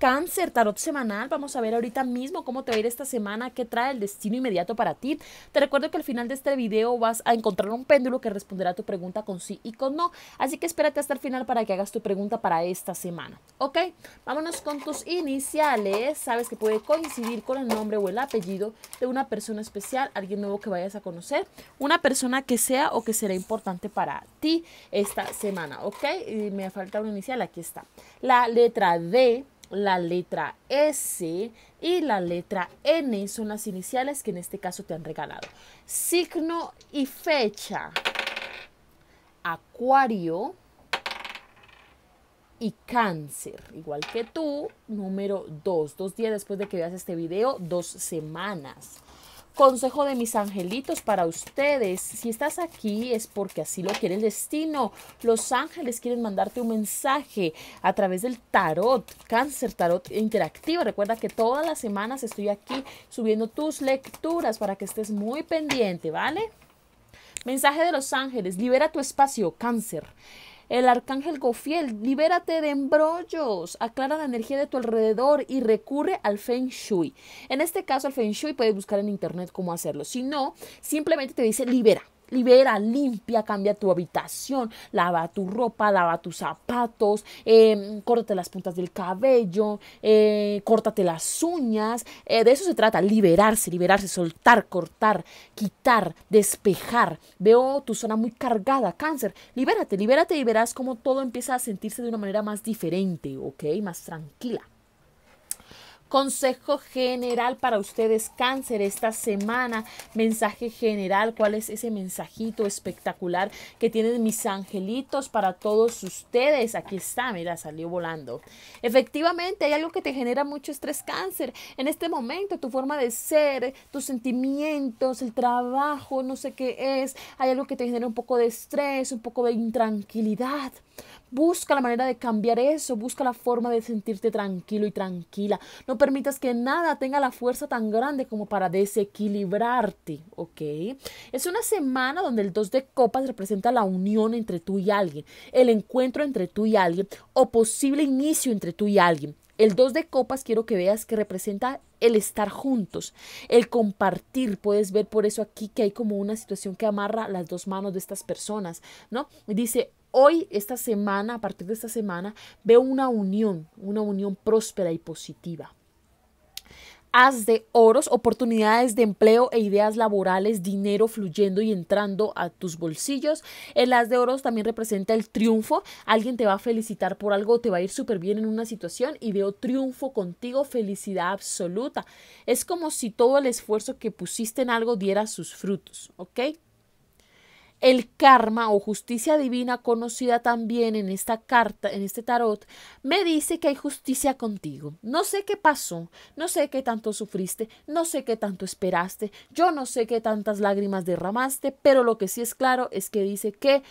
Cáncer, tarot semanal. Vamos a ver ahorita mismo cómo te va a ir esta semana, qué trae el destino inmediato para ti. Te recuerdo que al final de este video vas a encontrar un péndulo que responderá a tu pregunta con sí y con no. Así que espérate hasta el final para que hagas tu pregunta para esta semana. ¿Ok? Vámonos con tus iniciales. Sabes que puede coincidir con el nombre o el apellido de una persona especial, alguien nuevo que vayas a conocer, una persona que sea o que será importante para ti esta semana. ¿Ok? Y me falta un inicial, aquí está. La letra D la letra S y la letra N son las iniciales que en este caso te han regalado. Signo y fecha. Acuario y cáncer, igual que tú, número 2, dos días después de que veas este video, dos semanas. Consejo de mis angelitos para ustedes. Si estás aquí es porque así lo quiere el destino. Los ángeles quieren mandarte un mensaje a través del tarot, cáncer tarot interactivo. Recuerda que todas las semanas estoy aquí subiendo tus lecturas para que estés muy pendiente, ¿vale? Mensaje de los ángeles, libera tu espacio, cáncer. El arcángel Gofiel, libérate de embrollos, aclara la energía de tu alrededor y recurre al Feng Shui. En este caso, el Feng Shui puedes buscar en internet cómo hacerlo. Si no, simplemente te dice libera libera, limpia, cambia tu habitación, lava tu ropa, lava tus zapatos, em, córtate las puntas del cabello, eh, córtate las uñas. Eh, de eso se trata, liberarse, liberarse, soltar, cortar, quitar, despejar. Veo tu zona muy cargada, cáncer. Libérate, libérate y verás cómo todo empieza a sentirse de una manera más diferente, ¿ok? Más tranquila. Consejo general para ustedes, cáncer, esta semana. Mensaje general, ¿cuál es ese mensajito espectacular que tienen mis angelitos para todos ustedes? Aquí está, mira, salió volando. Efectivamente, hay algo que te genera mucho estrés, cáncer. En este momento, tu forma de ser, tus sentimientos, el trabajo, no sé qué es. Hay algo que te genera un poco de estrés, un poco de intranquilidad. Busca la manera de cambiar eso, busca la forma de sentirte tranquilo y tranquila. No permitas que nada tenga la fuerza tan grande como para desequilibrarte, ¿ok? Es una semana donde el 2 de copas representa la unión entre tú y alguien, el encuentro entre tú y alguien o posible inicio entre tú y alguien. El 2 de copas quiero que veas que representa el estar juntos, el compartir. Puedes ver por eso aquí que hay como una situación que amarra las dos manos de estas personas, ¿no? Dice, hoy, esta semana, a partir de esta semana, veo una unión, una unión próspera y positiva. Haz de oros, oportunidades de empleo e ideas laborales, dinero fluyendo y entrando a tus bolsillos. El haz de oros también representa el triunfo. Alguien te va a felicitar por algo, te va a ir súper bien en una situación y veo triunfo contigo, felicidad absoluta. Es como si todo el esfuerzo que pusiste en algo diera sus frutos, ¿ok? El karma o justicia divina, conocida también en esta carta, en este tarot, me dice que hay justicia contigo. No sé qué pasó, no sé qué tanto sufriste, no sé qué tanto esperaste, yo no sé qué tantas lágrimas derramaste, pero lo que sí es claro es que dice que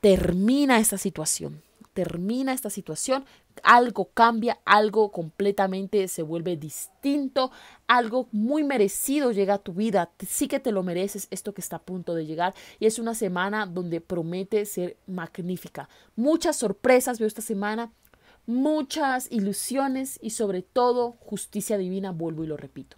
termina esta situación termina esta situación, algo cambia, algo completamente se vuelve distinto, algo muy merecido llega a tu vida, sí que te lo mereces esto que está a punto de llegar y es una semana donde promete ser magnífica. Muchas sorpresas veo esta semana, muchas ilusiones y sobre todo justicia divina, vuelvo y lo repito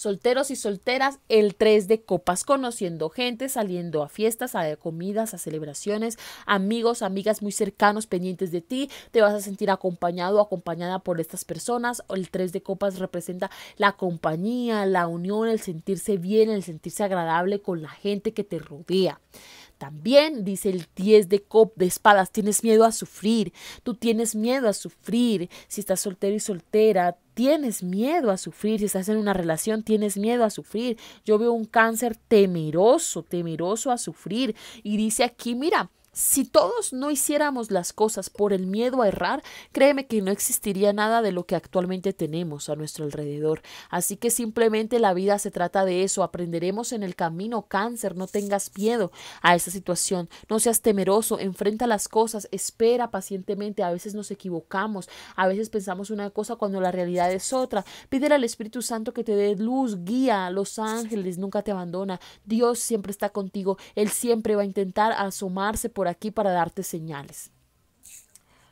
solteros y solteras, el 3 de copas, conociendo gente, saliendo a fiestas, a comidas, a celebraciones, amigos, amigas muy cercanos, pendientes de ti, te vas a sentir acompañado o acompañada por estas personas. El 3 de copas representa la compañía, la unión, el sentirse bien, el sentirse agradable con la gente que te rodea. También dice el 10 de copas de espadas, tienes miedo a sufrir, tú tienes miedo a sufrir, si estás soltero y soltera, tienes miedo a sufrir, si estás en una relación, tienes miedo a sufrir. Yo veo un cáncer temeroso, temeroso a sufrir. Y dice aquí, mira, si todos no hiciéramos las cosas por el miedo a errar, créeme que no existiría nada de lo que actualmente tenemos a nuestro alrededor. Así que simplemente la vida se trata de eso. Aprenderemos en el camino, cáncer, no tengas miedo a esa situación, no seas temeroso, enfrenta las cosas, espera pacientemente. A veces nos equivocamos, a veces pensamos una cosa cuando la realidad es otra. Pídele al Espíritu Santo que te dé luz, guía, los ángeles nunca te abandona. Dios siempre está contigo, Él siempre va a intentar asomarse por aquí para darte señales.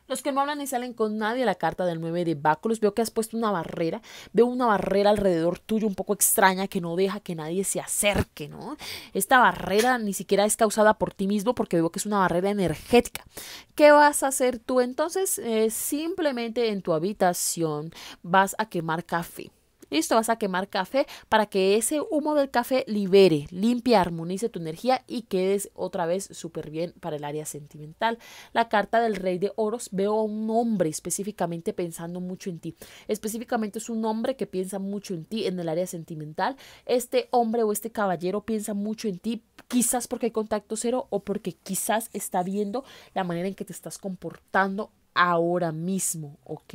Los que no hablan ni salen con nadie, la carta del 9 de báculos. Veo que has puesto una barrera, veo una barrera alrededor tuyo un poco extraña que no deja que nadie se acerque, ¿no? Esta barrera ni siquiera es causada por ti mismo porque veo que es una barrera energética. ¿Qué vas a hacer tú entonces? Eh, simplemente en tu habitación vas a quemar café Listo, vas a quemar café para que ese humo del café libere, limpie, armonice tu energía y quedes otra vez súper bien para el área sentimental. La carta del rey de oros, veo a un hombre específicamente pensando mucho en ti. Específicamente es un hombre que piensa mucho en ti en el área sentimental. Este hombre o este caballero piensa mucho en ti, quizás porque hay contacto cero o porque quizás está viendo la manera en que te estás comportando ahora mismo, ¿ok?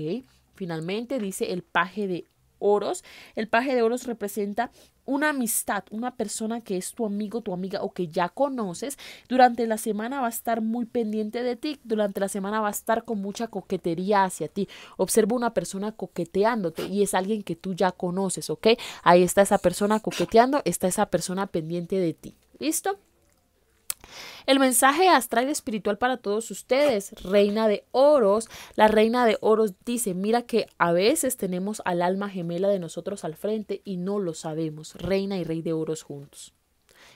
Finalmente dice el paje de oros. El paje de oros representa una amistad, una persona que es tu amigo, tu amiga o que ya conoces, durante la semana va a estar muy pendiente de ti, durante la semana va a estar con mucha coquetería hacia ti. Observa una persona coqueteándote y es alguien que tú ya conoces, ¿ok? Ahí está esa persona coqueteando, está esa persona pendiente de ti. ¿Listo? El mensaje astral espiritual para todos ustedes, Reina de Oros. La Reina de Oros dice, mira que a veces tenemos al alma gemela de nosotros al frente y no lo sabemos. Reina y Rey de Oros juntos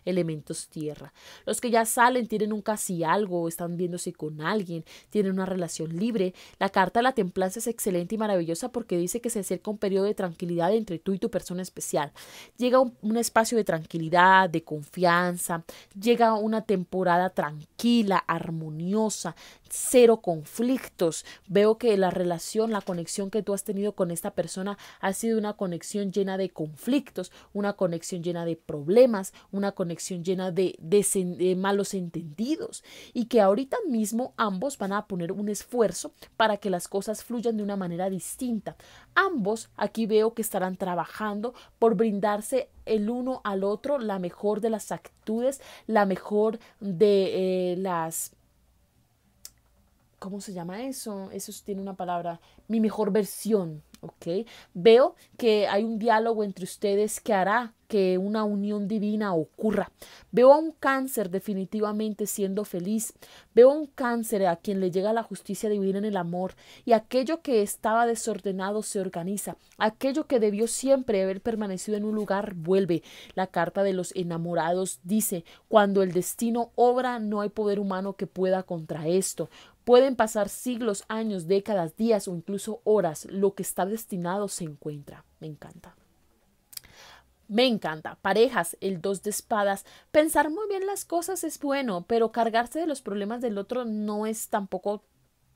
elementos tierra. Los que ya salen tienen un casi algo, están viéndose con alguien, tienen una relación libre. La carta de la templanza es excelente y maravillosa porque dice que se acerca un periodo de tranquilidad entre tú y tu persona especial. Llega un, un espacio de tranquilidad, de confianza, llega una temporada tranquila, armoniosa, cero conflictos. Veo que la relación, la conexión que tú has tenido con esta persona ha sido una conexión llena de conflictos, una conexión llena de problemas, una conexión llena de, malos entendidos y que ahorita mismo ambos van a poner un esfuerzo para que las cosas fluyan de una manera distinta. Ambos aquí veo que estarán trabajando por brindarse el uno al otro la mejor de las actitudes, la mejor de eh, las ¿Cómo se llama eso? Eso tiene una palabra. Mi mejor versión, ¿ok? Veo que hay un diálogo entre ustedes que hará que una unión divina ocurra. Veo a un cáncer definitivamente siendo feliz. Veo a un cáncer a quien le llega la justicia divina en el amor y aquello que estaba desordenado se organiza. Aquello que debió siempre haber permanecido en un lugar vuelve. La carta de los enamorados dice, cuando el destino obra no hay poder humano que pueda contra esto. Pueden pasar siglos, años, décadas, días o incluso horas. Lo que está destinado se encuentra. Me encanta. Me encanta. Parejas, el dos de espadas. Pensar muy bien las cosas es bueno, pero cargarse de los problemas del otro no es tampoco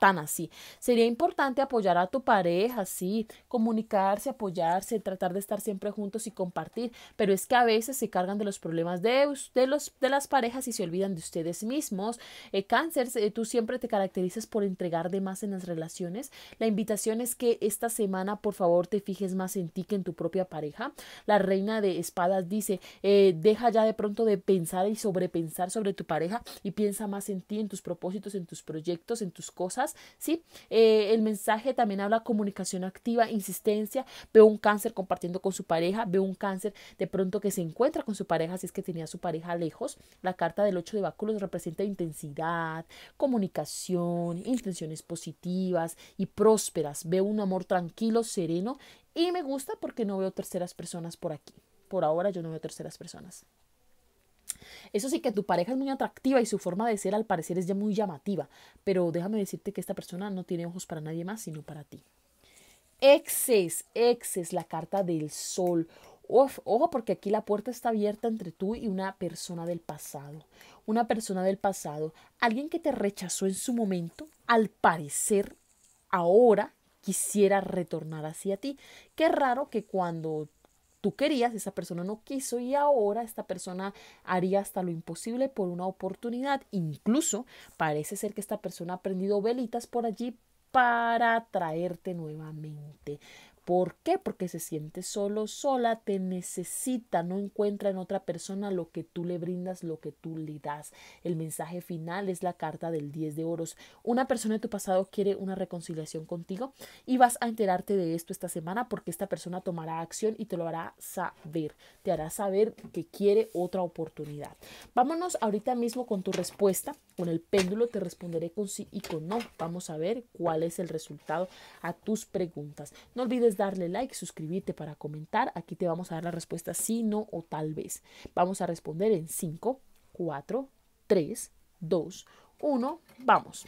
tan así. Sería importante apoyar a tu pareja, sí, comunicarse, apoyarse, tratar de estar siempre juntos y compartir, pero es que a veces se cargan de los problemas de, los, de las parejas y se olvidan de ustedes mismos. Eh, cáncer, eh, tú siempre te caracterizas por entregar de más en las relaciones. La invitación es que esta semana, por favor, te fijes más en ti que en tu propia pareja. La reina de espadas dice, eh, deja ya de pronto de pensar y sobrepensar sobre tu pareja y piensa más en ti, en tus propósitos, en tus proyectos, en tus cosas ¿sí? Eh, el mensaje también habla comunicación activa, insistencia, veo un cáncer compartiendo con su pareja, veo un cáncer de pronto que se encuentra con su pareja, si es que tenía su pareja lejos. La carta del 8 de báculos representa intensidad, comunicación, intenciones positivas y prósperas. Veo un amor tranquilo, sereno y me gusta porque no veo terceras personas por aquí. Por ahora yo no veo terceras personas. Eso sí que tu pareja es muy atractiva y su forma de ser al parecer es ya muy llamativa, pero déjame decirte que esta persona no tiene ojos para nadie más sino para ti. Exes, exes, la carta del sol. ojo porque aquí la puerta está abierta entre tú y una persona del pasado. Una persona del pasado, alguien que te rechazó en su momento, al parecer ahora quisiera retornar hacia ti. Qué raro que cuando tú querías, esa persona no quiso y ahora esta persona haría hasta lo imposible por una oportunidad. Incluso parece ser que esta persona ha prendido velitas por allí para traerte nuevamente, ¿Por qué? Porque se siente solo, sola, te necesita, no encuentra en otra persona lo que tú le brindas, lo que tú le das. El mensaje final es la carta del 10 de oros. Una persona de tu pasado quiere una reconciliación contigo y vas a enterarte de esto esta semana porque esta persona tomará acción y te lo hará saber. Te hará saber que quiere otra oportunidad. Vámonos ahorita mismo con tu respuesta. Con el péndulo te responderé con sí y con no. Vamos a ver cuál es el resultado a tus preguntas. No olvides darle like, suscribirte para comentar. Aquí te vamos a dar la respuesta sí, no o tal vez. Vamos a responder en 5, 4, 3, 2, 1. Vamos.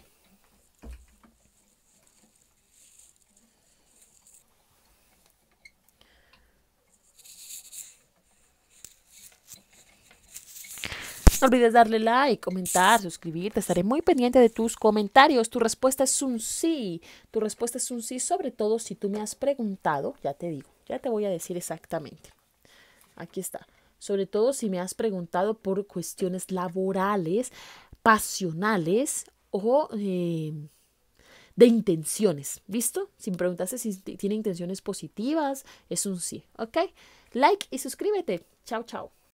No olvides darle like, comentar, suscribirte. Estaré muy pendiente de tus comentarios. Tu respuesta es un sí. Tu respuesta es un sí, sobre todo si tú me has preguntado. Ya te digo, ya te voy a decir exactamente. Aquí está. Sobre todo si me has preguntado por cuestiones laborales, pasionales o em, de intenciones. ¿Listo? Si me preguntaste si tiene intenciones positivas, es un sí. ¿Ok? Like y suscríbete. Chao, chao.